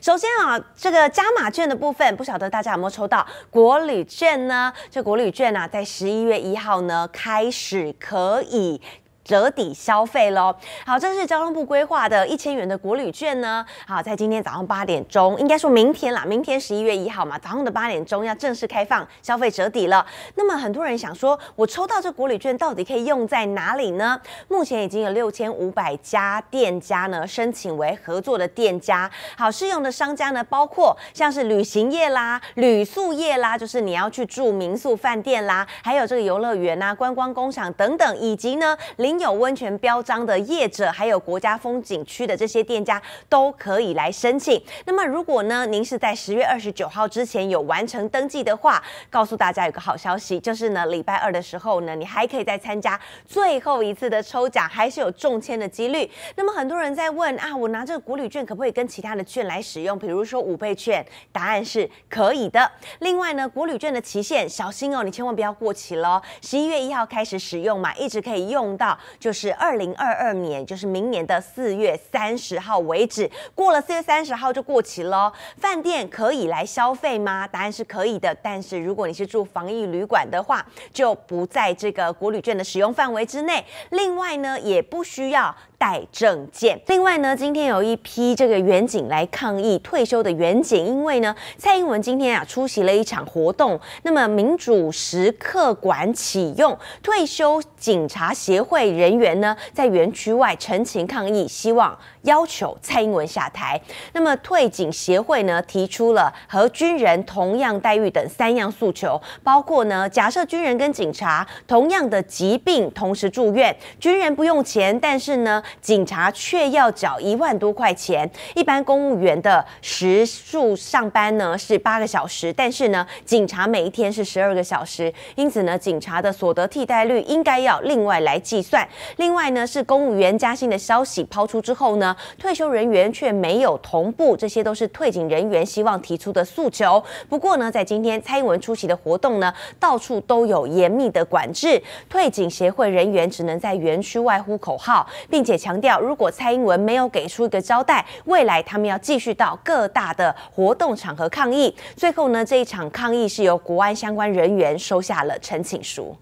首先啊，这个加码券的部分，不晓得大家有没有抽到国旅券呢？这国旅券啊，在十一月一号呢开始可以。折抵消费喽。好，这是交通部规划的一千元的国旅券呢。好，在今天早上八点钟，应该说明天啦，明天十一月一号嘛，早上的八点钟要正式开放消费折抵了。那么很多人想说，我抽到这国旅券到底可以用在哪里呢？目前已经有六千五百家店家呢申请为合作的店家。好，适用的商家呢包括像是旅行业啦、旅宿业啦，就是你要去住民宿、饭店啦，还有这个游乐园啊、观光工厂等等，以及呢零。有温泉标章的业者，还有国家风景区的这些店家都可以来申请。那么，如果呢您是在十月二十九号之前有完成登记的话，告诉大家有个好消息，就是呢礼拜二的时候呢，你还可以再参加最后一次的抽奖，还是有中签的几率。那么很多人在问啊，我拿这个国旅券可不可以跟其他的券来使用？比如说五倍券，答案是可以的。另外呢，国旅券的期限，小心哦，你千万不要过期了。十一月一号开始使用嘛，一直可以用到。就是二零二二年，就是明年的四月三十号为止，过了四月三十号就过期了。饭店可以来消费吗？答案是可以的，但是如果你是住防疫旅馆的话，就不在这个国旅券的使用范围之内。另外呢，也不需要。带证件。另外呢，今天有一批这个原警来抗议退休的原警，因为呢，蔡英文今天啊出席了一场活动，那么民主时刻馆启用，退休警察协会人员呢在园区外陈情抗议，希望要求蔡英文下台。那么退警协会呢提出了和军人同样待遇等三样诉求，包括呢假设军人跟警察同样的疾病同时住院，军人不用钱，但是呢。警察却要缴一万多块钱。一般公务员的时数上班呢是八个小时，但是呢警察每一天是十二个小时，因此呢警察的所得替代率应该要另外来计算。另外呢是公务员加薪的消息抛出之后呢，退休人员却没有同步，这些都是退警人员希望提出的诉求。不过呢，在今天蔡英文出席的活动呢，到处都有严密的管制，退警协会人员只能在园区外呼口号，并且。强调，如果蔡英文没有给出一个交代，未来他们要继续到各大的活动场合抗议。最后呢，这一场抗议是由国安相关人员收下了呈请书。